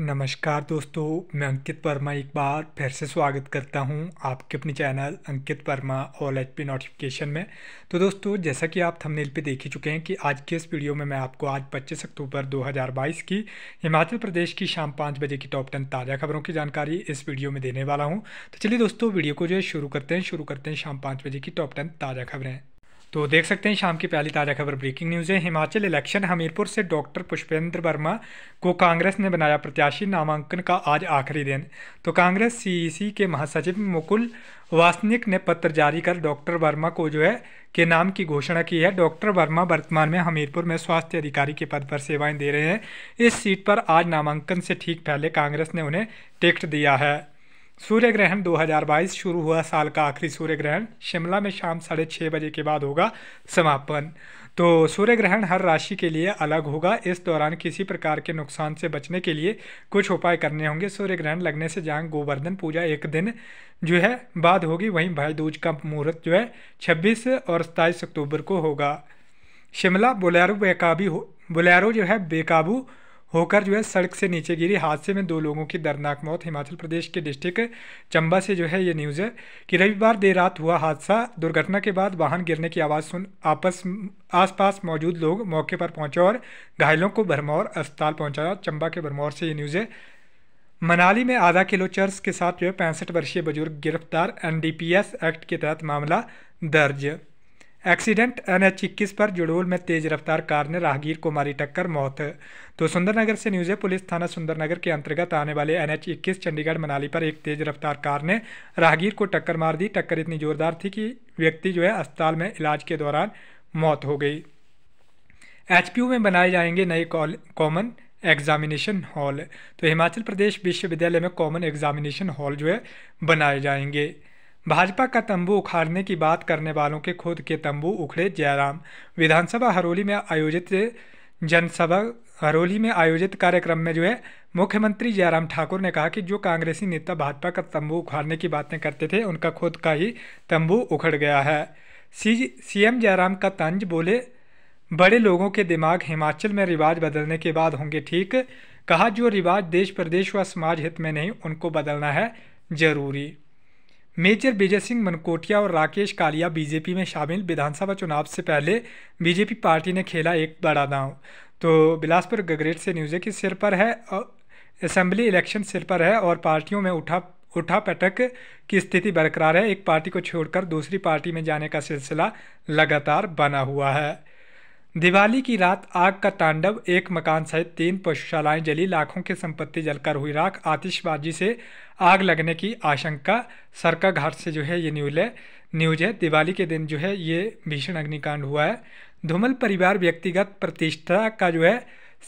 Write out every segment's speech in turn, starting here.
नमस्कार दोस्तों मैं अंकित वर्मा एक बार फिर से स्वागत करता हूं आपके अपने channel Ankit Verma all H P notification में तो दोस्तों जैसा कि आप थंबनेल पे देख ही चुके हैं कि आज के इस वीडियो में मैं आपको आज 25 अक्टूबर 2022 की हिमाचल प्रदेश की शाम पाँच बजे की टॉप टेन ताज़ा खबरों की जानकारी इस वीडियो में देने वाला हूँ तो चलिए दोस्तों वीडियो को जो है शुरू करते हैं शुरू करते हैं शाम पाँच बजे की टॉप टेन ताज़ा खबरें तो देख सकते हैं शाम की पहली ताज़ा खबर ब्रेकिंग न्यूज़ है हिमाचल इलेक्शन हमीरपुर से डॉक्टर पुष्पेंद्र वर्मा को कांग्रेस ने बनाया प्रत्याशी नामांकन का आज आखिरी दिन तो कांग्रेस सीईसी e के महासचिव मुकुल वासनिक ने पत्र जारी कर डॉक्टर वर्मा को जो है के नाम की घोषणा की है डॉक्टर वर्मा वर्तमान में हमीरपुर में स्वास्थ्य अधिकारी के पद पर सेवाएं दे रहे हैं इस सीट पर आज नामांकन से ठीक पहले कांग्रेस ने उन्हें टिकट दिया है सूर्य ग्रहण 2022 शुरू हुआ साल का आखिरी सूर्य ग्रहण शिमला में शाम साढ़े छः बजे के बाद होगा समापन तो सूर्य ग्रहण हर राशि के लिए अलग होगा इस दौरान किसी प्रकार के नुकसान से बचने के लिए कुछ उपाय करने होंगे सूर्य ग्रहण लगने से जहाँ गोवर्धन पूजा एक दिन जो है बाद होगी वहीं भाई दूज का मुहूर्त जो है छब्बीस और सताईस अक्टूबर को होगा शिमला बोलेरो बेकाबी हो बोलेरो जो है बेकाबू होकर जो है सड़क से नीचे गिरी हादसे में दो लोगों की दर्दनाक मौत हिमाचल प्रदेश के डिस्ट्रिक्ट चंबा से जो है ये न्यूज़ है कि रविवार देर रात हुआ हादसा दुर्घटना के बाद वाहन गिरने की आवाज़ सुन आपस आसपास मौजूद लोग मौके पर पहुंचे और घायलों को भरमौर अस्पताल पहुंचाया चंबा के भरमौर से ये न्यूज़ है मनाली में आधा किलो चर्स के साथ जो है पैंसठ वर्षीय बुजुर्ग गिरफ्तार एन एक्ट के तहत मामला दर्ज एक्सीडेंट एन एच इक्कीस पर जुड़ोल में तेज रफ्तार कार ने राहगीर को मारी टक्कर मौत तो सुंदरनगर से न्यूज़ है पुलिस थाना सुंदरनगर के अंतर्गत आने वाले एन एच इक्कीस चंडीगढ़ मनाली पर एक तेज रफ्तार कार ने राहगीर को टक्कर मार दी टक्कर इतनी जोरदार थी कि व्यक्ति जो है अस्पताल में इलाज के दौरान मौत हो गई एच में बनाए जाएंगे नए कॉमन एग्जामिनेशन हॉल तो हिमाचल प्रदेश विश्वविद्यालय में कॉमन एग्जामिनेशन हॉल जो है बनाए जाएंगे भाजपा का तंबू उखाड़ने की बात करने वालों के खुद के तंबू उखड़े जयराम विधानसभा हरोली में आयोजित जनसभा हरोली में आयोजित कार्यक्रम में जो है मुख्यमंत्री जयराम ठाकुर ने कहा कि जो कांग्रेसी नेता भाजपा का तंबू उखाड़ने की बातें करते थे उनका खुद का ही तंबू उखड़ गया है सी सीएम जयराम का तंज बोले बड़े लोगों के दिमाग हिमाचल में रिवाज बदलने के बाद होंगे ठीक कहा जो रिवाज देश प्रदेश व समाज हित में नहीं उनको बदलना है जरूरी मेजर विजय सिंह मनकोटिया और राकेश कालिया बीजेपी में शामिल विधानसभा चुनाव से पहले बीजेपी पार्टी ने खेला एक बड़ा दांव तो बिलासपुर गगरेट से न्यूज़ के सिर पर है असेंबली इलेक्शन सिर पर है और पार्टियों में उठा उठा पटक की स्थिति बरकरार है एक पार्टी को छोड़कर दूसरी पार्टी में जाने का सिलसिला लगातार बना हुआ है दिवाली की रात आग का तांडव एक मकान सहित तीन पशुशालाएं जली लाखों की संपत्ति जलकर हुई राख आतिशबाजी से आग लगने की आशंका सरका घाट से जो है ये न्यूज है न्यूज है दिवाली के दिन जो है ये भीषण अग्निकांड हुआ है धूमल परिवार व्यक्तिगत प्रतिष्ठा का जो है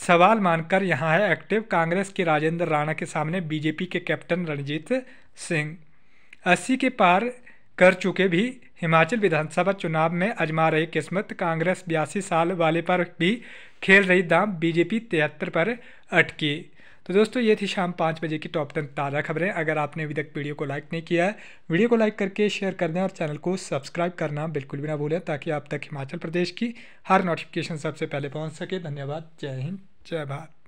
सवाल मानकर यहाँ है एक्टिव कांग्रेस के राजेंद्र राणा के सामने बीजेपी के कैप्टन रणजीत सिंह अस्सी के पार कर चुके भी हिमाचल विधानसभा चुनाव में अजमा रही किस्मत कांग्रेस बयासी साल वाले पर भी खेल रही दाम बीजेपी तिहत्तर पर अटकी तो दोस्तों ये थी शाम पाँच बजे की टॉप टेन ताज़ा खबरें अगर आपने अभी तक वीडियो को लाइक नहीं किया है वीडियो को लाइक करके शेयर कर दें और चैनल को सब्सक्राइब करना बिल्कुल भी ना भूलें ताकि आप तक हिमाचल प्रदेश की हर नोटिफिकेशन सबसे पहले पहुंच सके धन्यवाद जय हिंद जय भारत